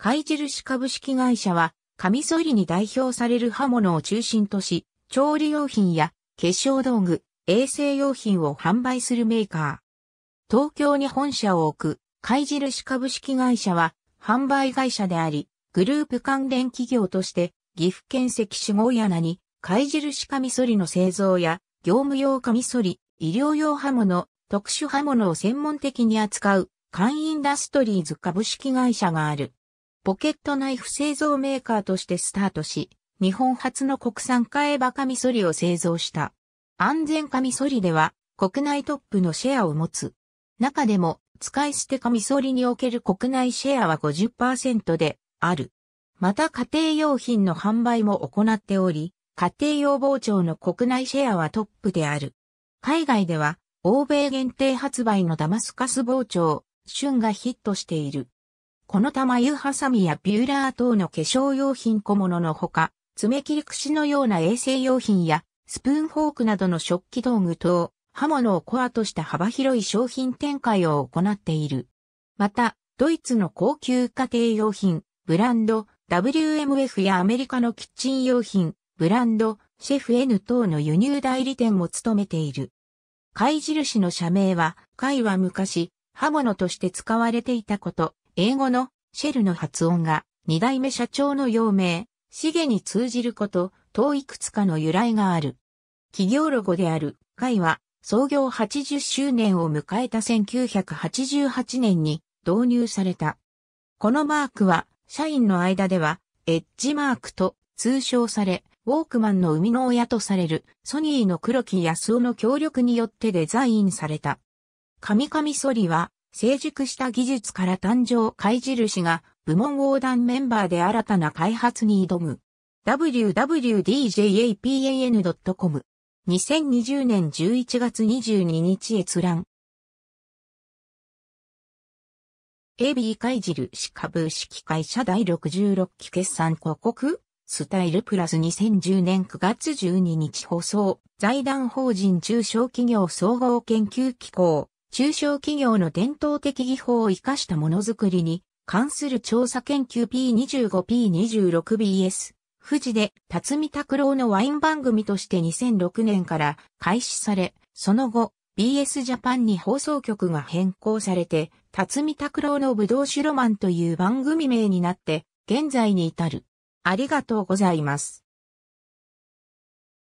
貝印株式会社は、カミソリに代表される刃物を中心とし、調理用品や化粧道具、衛生用品を販売するメーカー。東京に本社を置く、貝印株式会社は、販売会社であり、グループ関連企業として、岐阜県関市合柳に、貝印カミソリの製造や、業務用カミソリ、医療用刃物、特殊刃物を専門的に扱う、簡インダストリーズ株式会社がある。ポケットナイフ製造メーカーとしてスタートし、日本初の国産カエバカミソリを製造した。安全カミソリでは国内トップのシェアを持つ。中でも使い捨てカミソリにおける国内シェアは50%である。また家庭用品の販売も行っており、家庭用包丁の国内シェアはトップである。海外では欧米限定発売のダマスカス包丁、旬がヒットしている。このた湯ハサミやビューラー等の化粧用品小物のほか、爪切り串のような衛生用品や、スプーンフォークなどの食器道具等、刃物をコアとした幅広い商品展開を行っている。また、ドイツの高級家庭用品、ブランド、WMF やアメリカのキッチン用品、ブランド、シェフ N 等の輸入代理店も務めている。貝印の社名は、貝は昔、刃物として使われていたこと、英語のシェルの発音が二代目社長の用名、シゲに通じること、といくつかの由来がある。企業ロゴである、会は、創業80周年を迎えた1988年に導入された。このマークは、社員の間では、エッジマークと通称され、ウォークマンの生みの親とされる、ソニーの黒木康夫の協力によってデザインされた。カミカミソリは、成熟した技術から誕生貝印が部門横断メンバーで新たな開発に挑む。www.djapan.com 2020年11月22日閲覧 AB 貝印株式会社第66期決算広告スタイルプラス2010年9月12日放送財団法人中小企業総合研究機構中小企業の伝統的技法を活かしたものづくりに関する調査研究 P25P26BS 富士で辰巳拓郎のワイン番組として2006年から開始され、その後 BS ジャパンに放送局が変更されて、辰巳拓郎のぶどう酒ロマンという番組名になって現在に至る。ありがとうございます。